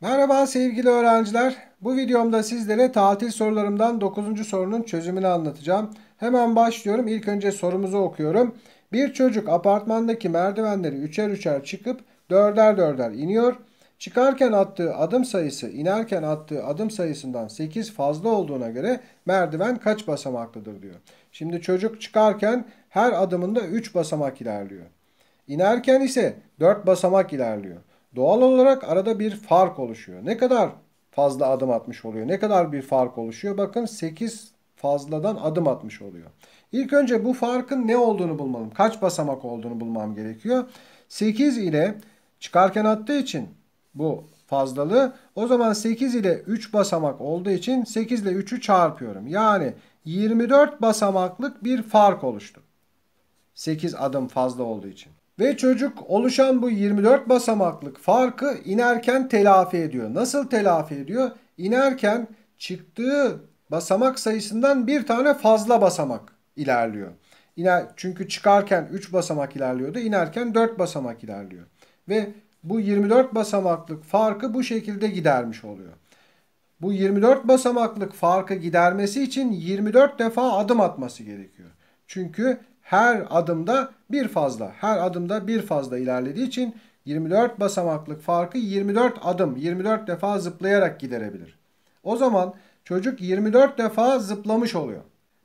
Merhaba sevgili öğrenciler. Bu videomda sizlere tatil sorularımdan 9. sorunun çözümünü anlatacağım. Hemen başlıyorum. İlk önce sorumuzu okuyorum. Bir çocuk apartmandaki merdivenleri üçer üçer çıkıp dörder dörder iniyor. Çıkarken attığı adım sayısı inerken attığı adım sayısından 8 fazla olduğuna göre merdiven kaç basamaklıdır diyor. Şimdi çocuk çıkarken her adımında 3 basamak ilerliyor. İnerken ise 4 basamak ilerliyor. Doğal olarak arada bir fark oluşuyor. Ne kadar fazla adım atmış oluyor? Ne kadar bir fark oluşuyor? Bakın 8 fazladan adım atmış oluyor. İlk önce bu farkın ne olduğunu bulmalım. Kaç basamak olduğunu bulmam gerekiyor. 8 ile çıkarken attığı için bu fazlalığı o zaman 8 ile 3 basamak olduğu için 8 ile 3'ü çarpıyorum. Yani 24 basamaklık bir fark oluştu. 8 adım fazla olduğu için. Ve çocuk oluşan bu 24 basamaklık farkı inerken telafi ediyor. Nasıl telafi ediyor? İnerken çıktığı basamak sayısından bir tane fazla basamak ilerliyor. İner, çünkü çıkarken 3 basamak ilerliyordu. inerken 4 basamak ilerliyor. Ve bu 24 basamaklık farkı bu şekilde gidermiş oluyor. Bu 24 basamaklık farkı gidermesi için 24 defa adım atması gerekiyor. Çünkü her adımda bir fazla. Her adımda bir fazla ilerlediği için 24 basamaklık farkı 24 adım, 24 defa zıplayarak giderebilir. O zaman çocuk 24 defa zıplamış oluyor.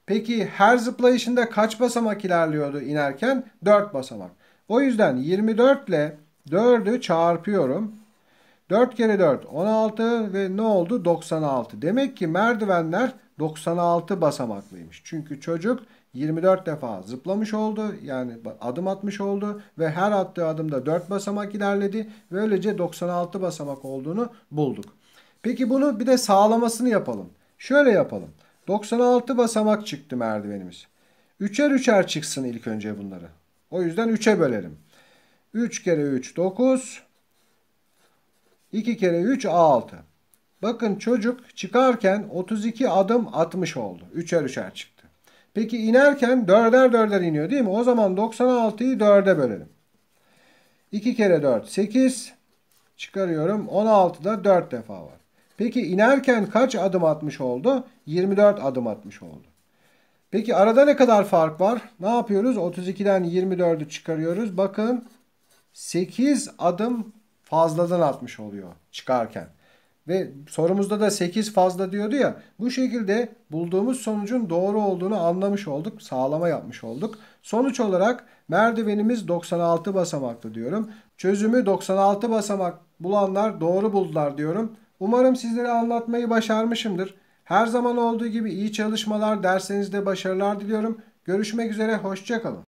Peki her zıplayışında kaç basamak ilerliyordu inerken? 4 basamak. O yüzden 24 ile 4'ü çarpıyorum. 4 kere 4 16 ve ne oldu? 96. Demek ki merdivenler 96 basamaklıymış. Çünkü çocuk 24 defa zıplamış oldu. Yani adım atmış oldu ve her attığı adımda 4 basamak ilerledi. Böylece 96 basamak olduğunu bulduk. Peki bunu bir de sağlamasını yapalım. Şöyle yapalım. 96 basamak çıktı merdivenimiz. 3'er 3'er çıksın ilk önce bunları. O yüzden 3'e bölerim. 3 kere 3 9. 2 kere 3 6. Bakın çocuk çıkarken 32 adım atmış oldu. 3'er 3'er çıktı. Peki inerken dörder dörder iniyor değil mi? O zaman 96'yı dörde bölelim. 2 kere 4 8 çıkarıyorum. 16'da 4 defa var. Peki inerken kaç adım atmış oldu? 24 adım atmış oldu. Peki arada ne kadar fark var? Ne yapıyoruz? 32'den 24'ü çıkarıyoruz. Bakın 8 adım fazladan atmış oluyor çıkarken. Ve sorumuzda da 8 fazla diyordu ya. Bu şekilde bulduğumuz sonucun doğru olduğunu anlamış olduk. Sağlama yapmış olduk. Sonuç olarak merdivenimiz 96 basamaklı diyorum. Çözümü 96 basamak bulanlar doğru buldular diyorum. Umarım sizlere anlatmayı başarmışımdır. Her zaman olduğu gibi iyi çalışmalar dersinizde başarılar diliyorum. Görüşmek üzere hoşçakalın.